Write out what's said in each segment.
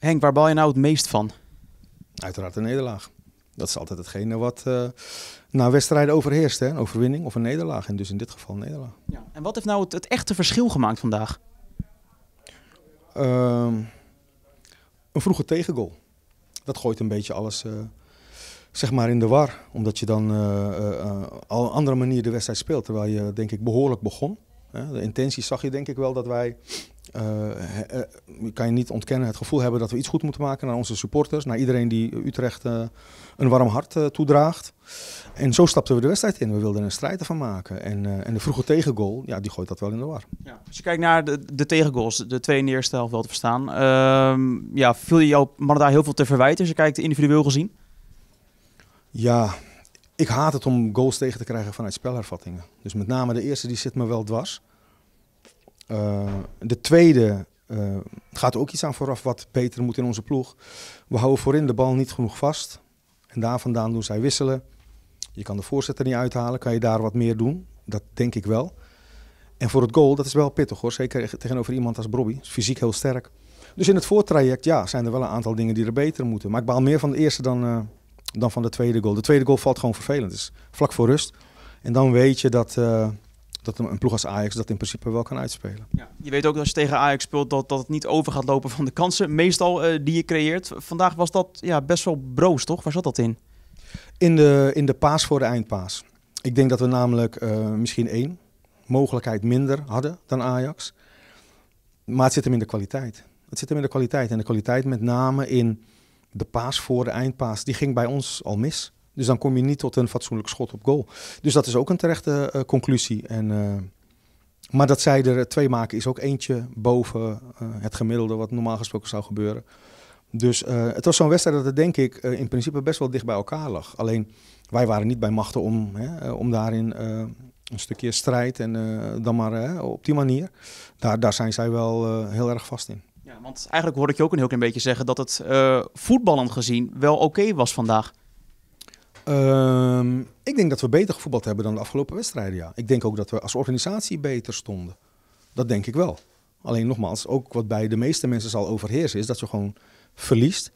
Henk, waar baal je nou het meest van? Uiteraard een nederlaag. Dat is altijd hetgene wat uh, na wedstrijden overheerst. Hè? Een overwinning of een nederlaag. En dus in dit geval een nederlaag. Ja. En wat heeft nou het, echte verschil gemaakt vandaag? Ehm, een vroege tegengoal. Dat gooit een beetje alles eh, zeg maar in de war. Omdat je dan eh, al een andere manier de wedstrijd speelt. Terwijl je denk ik behoorlijk begon. De intentie zag je denk ik wel dat wij eh, eh, kan je niet ontkennen, het gevoel hebben dat we iets goed moeten maken naar onze supporters, naar iedereen die Utrecht eh, een warm hart toedraagt. En zo stapten we de wedstrijd in. We wilden een strijd ervan maken. En, en de vroege tegengoal, ja, die gooit dat wel in de war. Ja. Als je kijkt naar de, de tegengoals, de twee in de eerste helft wel te verstaan. Ehm, ja, viel je jouw mannen daar heel veel te verwijten als je kijkt individueel gezien? Ja, ik haat het om goals tegen te krijgen vanuit spelhervattingen. Dus met name de eerste die zit me wel dwars. Eh, de tweede uh, gaat ook iets aan vooraf wat beter moet in onze ploeg. We houden voorin de bal niet genoeg vast. En daar vandaan doen zij wisselen. Je kan de voorzitter niet uithalen. Kan je daar wat meer doen? Dat denk ik wel. En voor het goal, dat is wel pittig hoor. Zeker tegenover iemand als Bobby. fysiek heel sterk. Dus in het voortraject, ja, zijn er wel een aantal dingen die er beter moeten. Maar ik baal meer van de eerste dan, eh, dan van de tweede goal. De tweede goal valt gewoon vervelend. Het is vlak voor rust. En dan weet je dat dat een ploeg als Ajax dat in principe wel kan uitspelen. Ja, je weet ook dat als je tegen Ajax speelt dat, dat het niet over gaat lopen van de kansen, meestal eh, die je creëert. Vandaag was dat ja, best wel broos, toch? Waar zat dat in? In de, in de paas voor de eindpaas. Ik denk dat we namelijk eh, misschien één mogelijkheid minder hadden dan Ajax. Maar het zit hem in de kwaliteit. Het zit hem in de kwaliteit. En de kwaliteit met name in de paas voor de eindpaas. Die ging bij ons al mis. Dus dan kom je niet tot een fatsoenlijk schot op goal. Dus dat is ook een terechte eh, conclusie. En, eh, maar dat zij er twee maken is ook eentje boven eh, het gemiddelde wat normaal gesproken zou gebeuren. Dus het was zo'n wedstrijd dat het denk ik in principe best wel dicht bij elkaar lag. Alleen wij waren niet bij machten om, hè, om daarin een stukje strijd en dan maar hè, op die manier. Daar, daar zijn zij wel heel erg vast in. Ja, want eigenlijk hoorde ik je ook een heel klein beetje zeggen dat het voetballend gezien wel oké was vandaag. Ehm, ik denk dat we beter gevoetbald hebben dan de afgelopen wedstrijden, ja. Ik denk ook dat we als organisatie beter stonden. Dat denk ik wel. Alleen nogmaals, ook wat bij de meeste mensen zal overheersen, is dat je gewoon verliest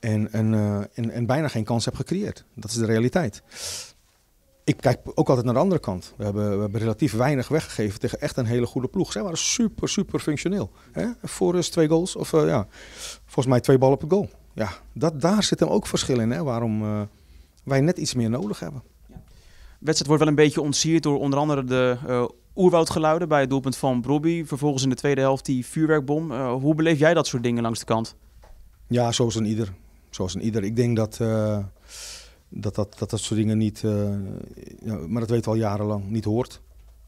en, en, eh, en, bijna geen kans hebt gecreëerd. Dat is de realiteit. Ik kijk ook altijd naar de andere kant. We hebben, we hebben relatief weinig weggegeven tegen echt een hele goede ploeg. Zij waren super, super functioneel. Hè? eens twee goals, of eh, ja, volgens mij twee ballen per goal. Ja, dat, daar zit hem ook verschil in, hè? waarom... Eh, wij net iets meer nodig hebben. De wedstrijd wordt wel een beetje ontsierd door onder andere de uh, oerwoudgeluiden bij het doelpunt van Brobby. Vervolgens in de tweede helft die vuurwerkbom. Eh, hoe beleef jij dat soort dingen langs de kant? Ja, zoals een ieder. Zoals een ieder. Ik denk dat eh, dat, dat, dat, dat soort dingen niet, maar dat weten we al jarenlang, niet hoort.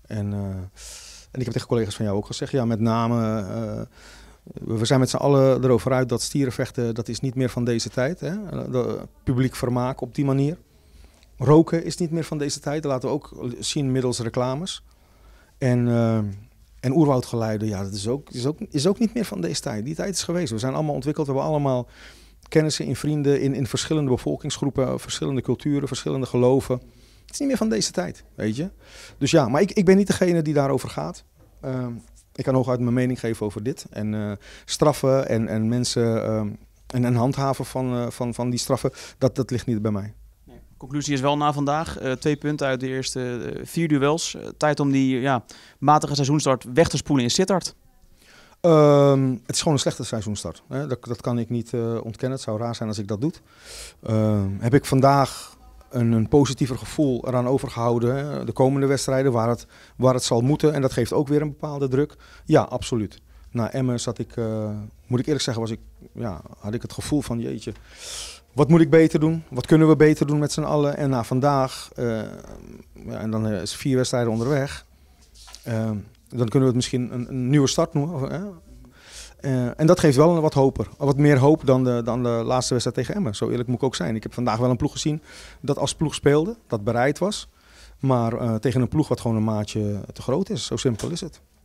En, en ik heb tegen collega's van jou ook gezegd, ja, met name we zijn met z'n allen erover uit dat stierenvechten dat is niet meer van deze tijd. Hè? Eh, publiek vermaak op die manier. Roken is niet meer van deze tijd. Dat laten we ook zien middels reclames. En, uh, en oerwoudgeluiden, ja, dat is ook, is, ook, is ook niet meer van deze tijd. Die tijd is geweest. We zijn allemaal ontwikkeld. We hebben allemaal kennissen in vrienden, in, in verschillende bevolkingsgroepen, verschillende culturen, verschillende geloven. Het is niet meer van deze tijd, weet je. Dus ja, maar ik, ik ben niet degene die daarover gaat. Ehm, ik kan hooguit mijn mening geven over dit. En eh, straffen en, en mensen ehm, en, en handhaven van, eh, van, van die straffen, dat, dat ligt niet bij mij. Nee. Conclusie is wel na vandaag. Eh, twee punten uit de eerste vier duels. tijd om die ja, matige seizoenstart weg te spoelen in Sittard. Ehm, het is gewoon een slechte seizoenstart. Hè? Dat, dat, kan ik niet ontkennen. Het zou raar zijn als ik dat doe. Ehm, heb ik vandaag een, een, positiever gevoel eraan overgehouden de komende wedstrijden waar het, waar het zal moeten. En dat geeft ook weer een bepaalde druk. Ja, absoluut. Na Emmen zat ik, eh, moet ik eerlijk zeggen, was ik, ja, had ik het gevoel van jeetje, wat moet ik beter doen? Wat kunnen we beter doen met z'n allen? En na vandaag, eh, ja, en dan eh, is vier wedstrijden onderweg, dan kunnen we het misschien een, nieuwe start noemen. Of, eh, en dat geeft wel een wat hoper. Wat meer hoop dan de, dan de laatste wedstrijd tegen Emmen. Zo eerlijk moet ik ook zijn. Ik heb vandaag wel een ploeg gezien dat als ploeg speelde, dat bereid was. Maar eh, tegen een ploeg wat gewoon een maatje te groot is. Zo simpel is het.